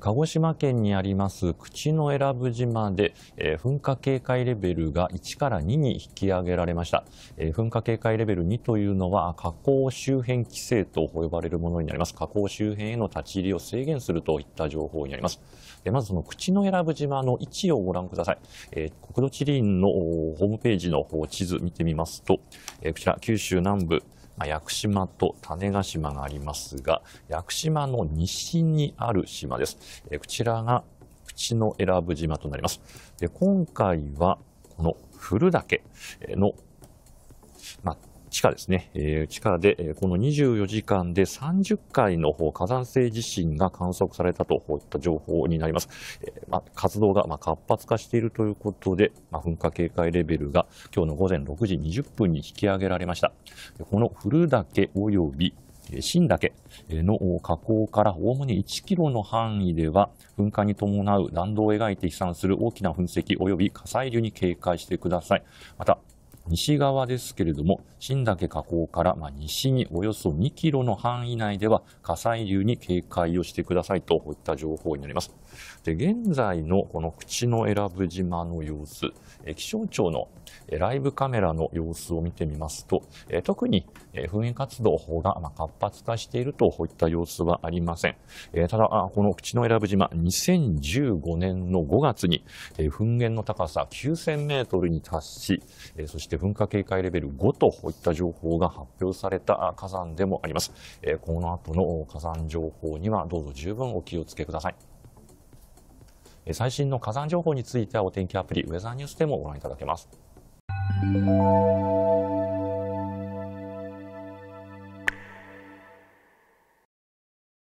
鹿児島県にあります口永良部島で、え噴火警戒レベルが1から2に引き上げられました、え噴火警戒レベル2というのは火口周辺規制と呼ばれるものになります火口周辺への立ち入りを制限するといった情報になりますまずその口永良部島の位置をご覧ください、え国土地理院のホームページの地図見てみますと、えこちら九州南部まあ、屋久島と種子島がありますが、屋久島の西にある島です。えこちらが口の選ぶ島となります。で今回は、この古岳の、まあ地下ですね、えー、地下で、えー、この24時間で30回の火山性地震が観測されたといった情報になります。えーま、活動が、ま、活発化しているということで、ま、噴火警戒レベルが今日の午前6時20分に引き上げられました。この古岳及び新岳の火口からおおむね1キロの範囲では、噴火に伴う弾道を描いて飛散する大きな噴石及び火砕流に警戒してください。また、西側ですけれども、新岳河口から、ま西におよそ2キロの範囲内では火砕流に警戒をしてくださいといった情報になります。で、現在のこの口の選ぶ島の様子、気象庁のライブカメラの様子を見てみますと、特に噴煙活動が活発化しているといった様子はありません。ただ、この口の選ぶ島、2015年の5月に噴煙の高さ9000メートルに達し、そしてして噴火警戒レベル5といった情報が発表された火山でもあります。えこの後の火山情報にはどうぞ十分お気をつけください。最新の火山情報についてはお天気アプリウェザーニュースでもご覧いただけます。